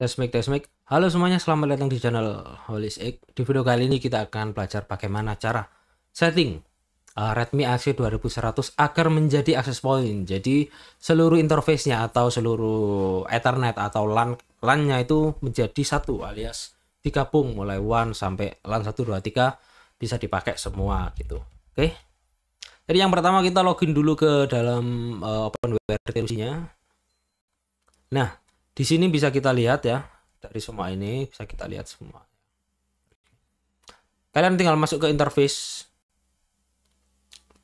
Tes mic, tes mic. Halo semuanya, selamat datang di channel Holis Egg. Di video kali ini kita akan belajar bagaimana cara setting uh, Redmi AC 2100 agar menjadi access point. Jadi seluruh interface-nya atau seluruh Ethernet atau LAN LAN-nya itu menjadi satu alias digabung mulai WAN sampai LAN 123 bisa dipakai semua gitu. Oke. Okay? Jadi yang pertama kita login dulu ke dalam uh, eh, OpenWrt nya Nah, di sini bisa kita lihat ya, dari semua ini bisa kita lihat semua. Kalian tinggal masuk ke interface.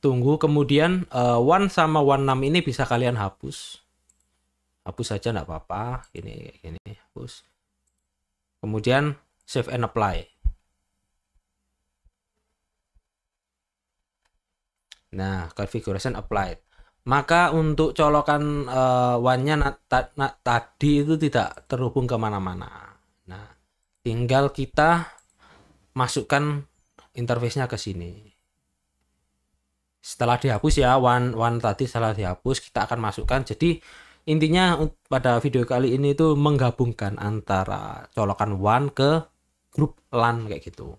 Tunggu, kemudian uh, one sama one enam ini bisa kalian hapus. Hapus saja nggak apa-apa. Ini, ini hapus. Kemudian save and apply. Nah, configuration applied. Maka untuk colokan uh, wannya na, ta, na, tadi itu tidak terhubung kemana-mana. Nah, tinggal kita masukkan interface-nya ke sini. Setelah dihapus ya, one, one tadi setelah dihapus kita akan masukkan. Jadi intinya pada video kali ini itu menggabungkan antara colokan one ke grup LAN kayak gitu.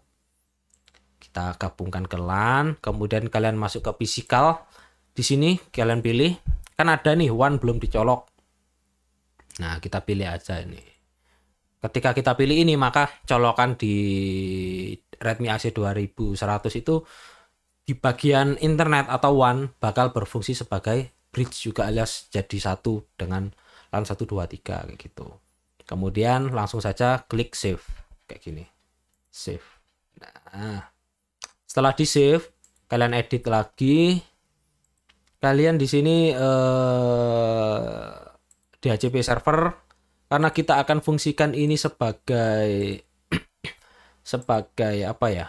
Kita gabungkan ke LAN, kemudian kalian masuk ke physical di sini kalian pilih, kan ada nih one belum dicolok. Nah, kita pilih aja ini. Ketika kita pilih ini, maka colokan di Redmi AC 2100 itu di bagian internet atau one bakal berfungsi sebagai bridge juga alias jadi satu dengan LAN 123 kayak gitu. Kemudian langsung saja klik save kayak gini. Save. Nah, setelah di save, kalian edit lagi kalian di sini eh, DHCP server karena kita akan fungsikan ini sebagai sebagai apa ya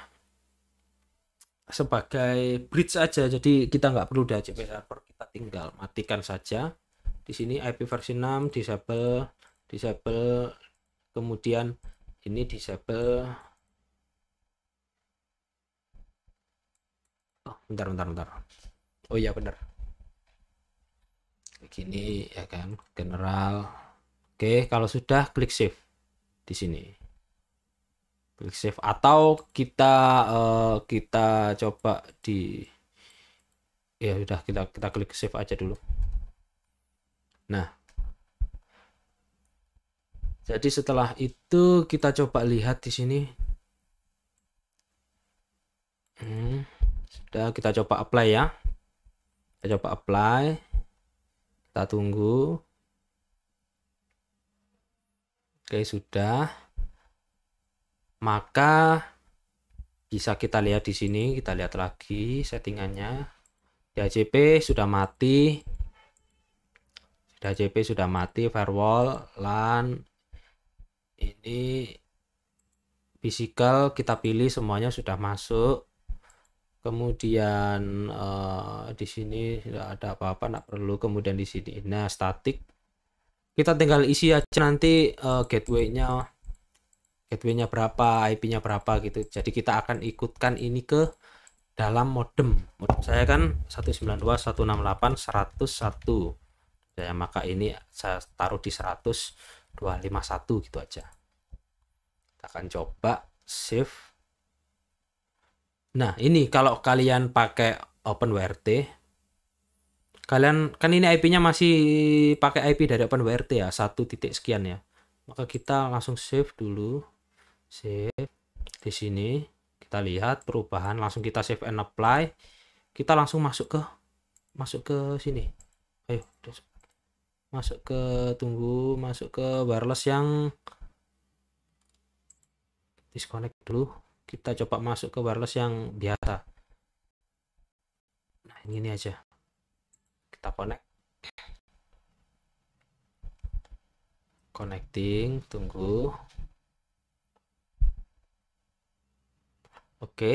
sebagai bridge aja jadi kita nggak perlu DHCP server kita tinggal matikan saja di sini IP versi 6 disable disable kemudian ini disable oh bentar bentar bentar oh iya benar begini ya kan general oke kalau sudah klik save di sini klik save atau kita uh, kita coba di ya sudah kita kita klik save aja dulu nah jadi setelah itu kita coba lihat di sini hmm, sudah kita coba apply ya kita coba apply kita tunggu. Oke, sudah. Maka bisa kita lihat di sini, kita lihat lagi settingannya. DHCP sudah mati. DHCP sudah mati firewall LAN ini physical kita pilih semuanya sudah masuk kemudian uh, di sini tidak ada apa-apa tidak perlu kemudian di sini nah statik kita tinggal isi aja nanti uh, gateway-nya gateway-nya berapa IP-nya berapa gitu jadi kita akan ikutkan ini ke dalam modem modem saya kan 192.168.101 ya maka ini saya taruh di 100 251 gitu aja kita akan coba save Nah, ini kalau kalian pakai OpenWrt, kalian kan ini IP-nya masih pakai IP dari OpenWrt ya, satu titik sekian ya. Maka kita langsung save dulu. Save di sini. Kita lihat perubahan, langsung kita save and apply. Kita langsung masuk ke masuk ke sini. Ayo, masuk ke tunggu, masuk ke wireless yang disconnect dulu kita coba masuk ke wireless yang biasa nah yang ini aja kita connect connecting tunggu oke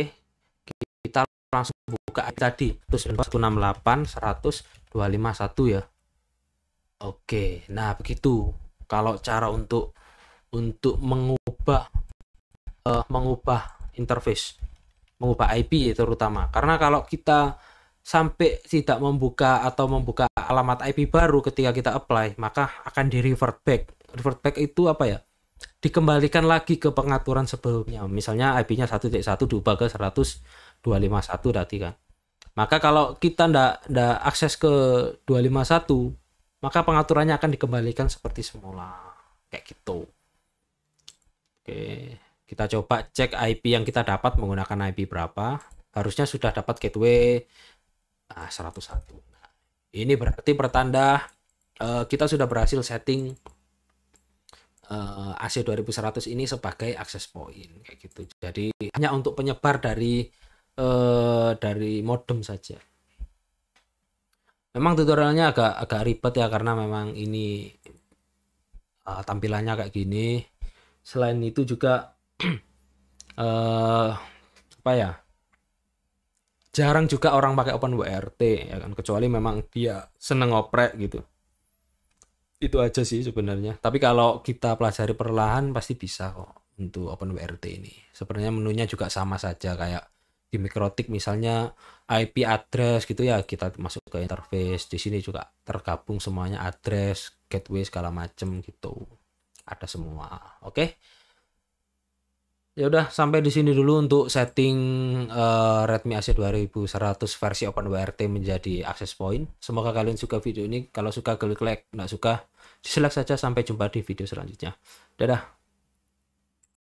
kita langsung buka tadi terus 168 100 ya oke nah begitu kalau cara untuk untuk mengubah uh, mengubah interface, mengubah IP terutama. Karena kalau kita sampai tidak membuka atau membuka alamat IP baru ketika kita apply, maka akan di revert back. Revert back itu apa ya? Dikembalikan lagi ke pengaturan sebelumnya. Misalnya IP-nya 1.1 diubah ke 125.1, tadi kan. Maka kalau kita ndak ndak akses ke 251, maka pengaturannya akan dikembalikan seperti semula. Kayak gitu. Oke. Kita coba cek IP yang kita dapat menggunakan IP berapa. Harusnya sudah dapat gateway nah, 101. Ini berarti pertanda uh, kita sudah berhasil setting uh, AC 2100 ini sebagai access point kayak gitu. Jadi hanya untuk penyebar dari uh, dari modem saja. Memang tutorialnya agak agak ribet ya karena memang ini uh, tampilannya kayak gini. Selain itu juga uh, apa ya jarang juga orang pakai Open WRT ya kan kecuali memang dia seneng oprek gitu itu aja sih sebenarnya tapi kalau kita pelajari perlahan pasti bisa kok untuk Open WRT ini sebenarnya menunya juga sama saja kayak di mikrotik misalnya IP address gitu ya kita masuk ke interface di sini juga tergabung semuanya address gateway segala macem gitu ada semua oke okay? ya udah sampai di sini dulu untuk setting uh, Redmi AC 2100 versi OpenWRT menjadi access point. Semoga kalian suka video ini. Kalau suka klik like, nggak suka dislike saja. Sampai jumpa di video selanjutnya. Dadah.